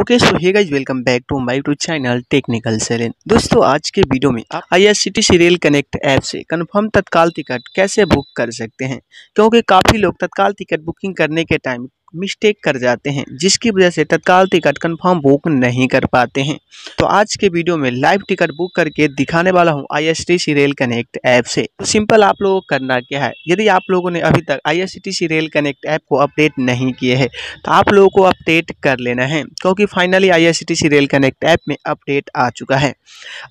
okay so hey guys welcome back to my to channel technical सेलेन दोस्तों आज के वीडियो में आप सी रेल कनेक्ट ऐप से कंफर्म तत्काल टिकट कैसे बुक कर सकते हैं क्योंकि काफ़ी लोग तत्काल टिकट बुकिंग करने के टाइम मिस्टेक कर जाते हैं जिसकी वजह से तत्काल टिकट कन्फर्म बुक नहीं कर पाते हैं तो आज के वीडियो में लाइव टिकट बुक करके दिखाने वाला हूँ I S T C rail connect app से तो सिंपल आप लोगों को करना क्या है यदि आप लोगों ने अभी तक I S T C rail connect app को अपडेट नहीं किए है तो आप लोगों को अपडेट कर लेना है क्योंकि finally I T C rail connect app में अपडेट आ चुका है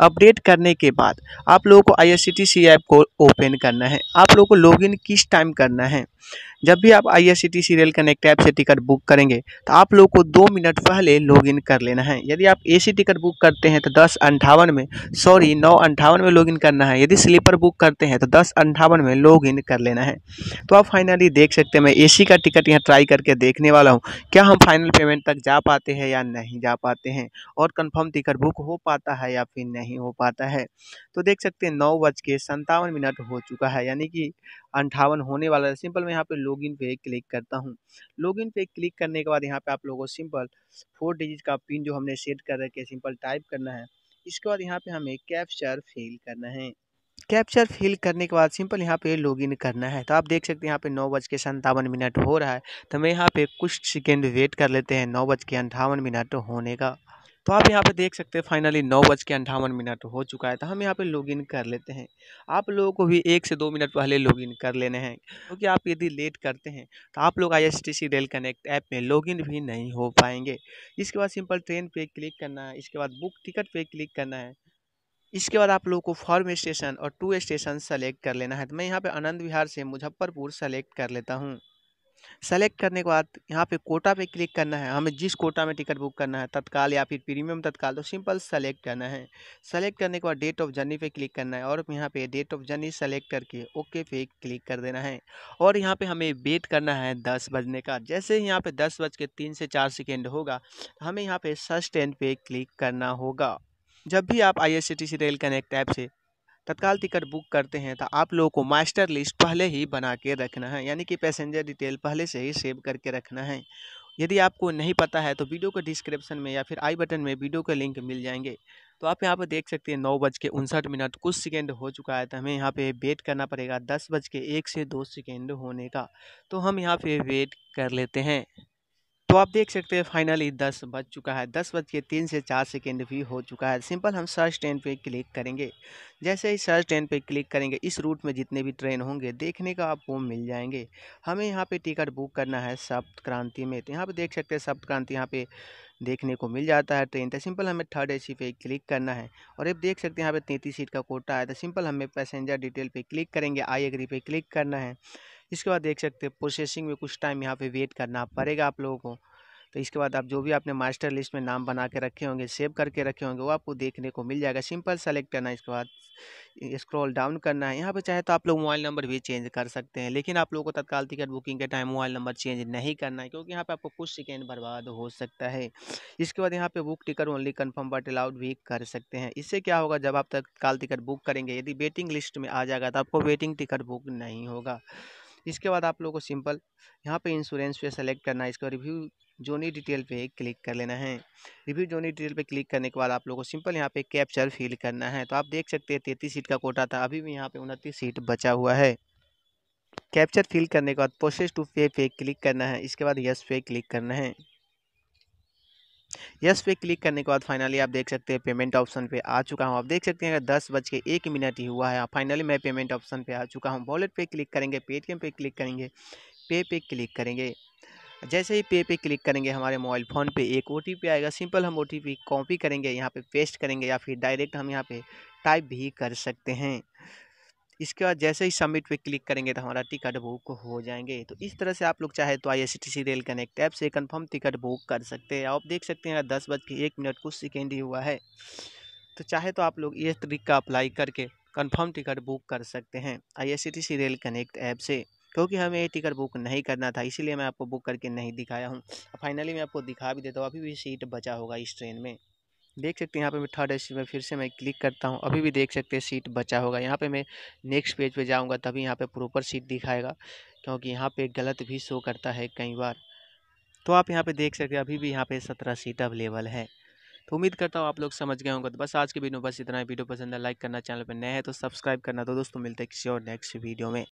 अपडेट करने के बाद आप लोगों को I S T C app को ओपन करना है आप लोगों को लॉगिन किस टाइम करना है जब भी आप I S T C rail connect app से टिकट बुक करेंगे तो आप लोग को दो मिनट पहले लॉगिन कर लेना है यदि आप एसी टिकट बुक करते हैं तो दस अंठावन में सॉरी नौ अंठावन में लॉगिन करना है यदि स्लीपर बुक करते हैं तो दस अंठावन में लॉगिन कर लेना है तो आप फाइनली देख सकते हैं मैं ए का टिकट यहाँ ट्राई करके देखने वाला हूँ क्या हम फाइनल पेमेंट तक जा पाते हैं या नहीं जा पाते हैं और कन्फर्म टिकट बुक हो पाता है या फिर नहीं हो पाता है तो देख सकते हैं नौ बज के मिनट हो चुका है यानी कि अंठावन होने वाला है सिंपल मैं यहाँ पे लॉगिन पे क्लिक करता हूँ लॉगिन पे क्लिक करने के बाद यहाँ पे आप लोगों को सिंपल फोर डिजिट का पिन जो हमने सेट कर रखे सिंपल टाइप करना है इसके बाद यहाँ पे हमें कैप्चर फिल करना है कैप्चर फिल करने के बाद सिंपल यहाँ पे लॉगिन करना है तो आप देख सकते हैं यहाँ पे नौ बज के संतावन मिनट हो रहा है तो मैं यहाँ पे कुछ सेकेंड वेट कर लेते हैं नौ बज के अंठावन मिनट होने का तो आप यहाँ पे देख सकते हैं फाइनली नौ बज के अंठावन मिनट हो चुका है तो हम यहाँ पे लॉगिन कर लेते हैं आप लोगों को भी एक से दो मिनट पहले लॉगिन कर लेने हैं क्योंकि तो आप यदि लेट करते हैं तो आप लोग आई रेल कनेक्ट ऐप में लॉगिन भी नहीं हो पाएंगे इसके बाद सिंपल ट्रेन पे क्लिक करना है इसके बाद बुक टिकट पे क्लिक करना है इसके बाद आप लोगों को फॉर्म स्टेशन और टू स्टेशन सेलेक्ट कर लेना है तो मैं यहाँ पर आनंद विहार से मुजफ्फरपुर सेलेक्ट कर लेता हूँ सेलेक्ट करने के बाद यहाँ पे कोटा पे क्लिक करना है हमें जिस कोटा में टिकट बुक करना है तत्काल या फिर प्रीमियम तत्काल तो सिंपल सेलेक्ट करना है सेलेक्ट करने के बाद डेट ऑफ जर्नी पे क्लिक करना है और यहाँ पे डेट ऑफ जर्नी सेलेक्ट करके ओके पे क्लिक कर देना है और यहाँ पे हमें वेट करना है दस बजने का जैसे यहाँ पे दस बज के तीन से चार सेकेंड होगा तो हमें यहाँ पे सस्टेंड पे क्लिक करना होगा जब भी आप आई रेल कनेक्ट ऐप से तत्काल टिकट बुक करते हैं तो आप लोगों को मास्टर लिस्ट पहले ही बना के रखना है यानी कि पैसेंजर डिटेल पहले से ही सेव करके रखना है यदि आपको नहीं पता है तो वीडियो के डिस्क्रिप्शन में या फिर आई बटन में वीडियो के लिंक मिल जाएंगे तो आप यहाँ पर देख सकते हैं नौ बज के उनसठ मिनट कुछ सेकेंड हो चुका है तो हमें यहाँ पे वेट करना पड़ेगा दस बज के एक से दो सेकेंड होने का तो हम यहाँ पे वेट कर लेते हैं तो आप देख सकते हैं फाइनली दस बज चुका है दस बज के तीन से चार सेकेंड भी हो चुका है सिंपल हम सर्च ट्रेन पे क्लिक करेंगे जैसे ही सर्च ट्रेन पे क्लिक करेंगे इस रूट में जितने भी ट्रेन होंगे देखने का आपको मिल जाएंगे हमें यहाँ पे टिकट बुक करना है सप्त क्रांति में तो यहाँ पे देख सकते हैं सप्त क्रांति यहाँ पे देखने को मिल जाता है ट्रेन तो सिंपल हमें थर्ड ए पे क्लिक करना है और अब देख सकते हैं यहाँ पे तैंतीस सीट का कोटा है तो सिंपल हमें पैसेंजर डिटेल पे क्लिक करेंगे आई एग्री पे क्लिक करना है इसके बाद देख सकते हैं प्रोसेसिंग में कुछ टाइम यहाँ पे वेट करना पड़ेगा आप लोगों को तो इसके बाद आप जो भी आपने मास्टर लिस्ट में नाम बना के रखे होंगे सेव करके रखे होंगे वो आपको देखने को मिल जाएगा सिंपल सेलेक्ट करना है इसके बाद स्क्रॉल डाउन करना है यहाँ पे चाहे तो आप लोग मोबाइल नंबर भी चेंज कर सकते हैं लेकिन आप लोगों को तत्काल टिकट बुकिंग के टाइम मोबाइल नंबर चेंज नहीं करना है क्योंकि यहाँ पर आपको कुछ सेकेंड बर्बाद हो सकता है इसके बाद यहाँ पर book ticket only confirm berth allowed भी कर सकते हैं इससे क्या होगा जब आप तत्काल टिकट बुक करेंगे यदि वेटिंग लिस्ट में आ जाएगा तो आपको वेटिंग टिकट बुक नहीं होगा इसके बाद आप लोगों को सिंपल यहाँ पे इंश्योरेंस पे सेलेक्ट करना है इसका रिव्यू जोनी डिटेल पे क्लिक कर लेना है रिव्यू जोनी डिटेल पे क्लिक करने के बाद आप लोगों को सिंपल यहाँ पे कैप्चर फिल करना है तो आप देख सकते हैं तैंतीस सीट का कोटा था अभी भी यहाँ पे उनतीस सीट बचा हुआ है कैप्चर फिल करने के बाद प्रोसेस टू पे पे क्लिक करना है इसके बाद यस पे क्लिक करना है यस पे क्लिक करने के बाद फाइनली आप देख सकते हैं पेमेंट ऑप्शन पे आ चुका हूँ आप देख सकते हैं दस बज के एक मिनट ही हुआ है फाइनली मैं पेमेंट ऑप्शन पे आ चुका हूँ वॉलेट पे क्लिक करेंगे पेटीएम पे क्लिक करेंगे पे पे क्लिक करेंगे जैसे ही पे पे क्लिक करेंगे हमारे मोबाइल फ़ोन पे एक ओ आएगा सिंपल हम ओ कॉपी करेंगे यहाँ पे पेस्ट करेंगे या फिर डायरेक्ट हम यहाँ पे टाइप भी कर सकते हैं इसके बाद जैसे ही सबमिट पे क्लिक करेंगे तो हमारा टिकट बुक हो जाएंगे तो इस तरह से आप लोग चाहे तो आई रेल कनेक्ट ऐप से कंफर्म टिकट बुक कर सकते हैं आप देख सकते हैं दस बज के एक मिनट कुछ सेकेंड ही हुआ है तो चाहे तो आप लोग इस तरीका अप्लाई करके कंफर्म टिकट बुक कर सकते हैं आई रेल कनेक्ट ऐप से क्योंकि हमें ये टिकट बुक नहीं करना था इसीलिए मैं आपको बुक करके नहीं दिखाया हूँ फाइनली मैं आपको दिखा भी देता हूँ अभी भी सीट बचा होगा इस ट्रेन में देख सकते हैं यहाँ पे मैं थर्ड एस में फिर से मैं क्लिक करता हूँ अभी भी देख सकते हैं सीट बचा होगा यहाँ पे मैं नेक्स्ट पेज पे जाऊँगा तभी यहाँ पे प्रॉपर सीट दिखाएगा क्योंकि यहाँ पे गलत भी शो करता है कई बार तो आप यहाँ पे देख सकते हैं अभी भी यहाँ पे सत्रह सीट अवेलेबल है तो उम्मीद करता हूँ आप लोग समझ गए होंगे तो बस आज के वीडियो बस इतना ही वीडियो पसंद है लाइक करना चैनल पर नया है तो सब्सक्राइब करना तो दोस्तों मिलते हैं किसी और नेक्स्ट वीडियो में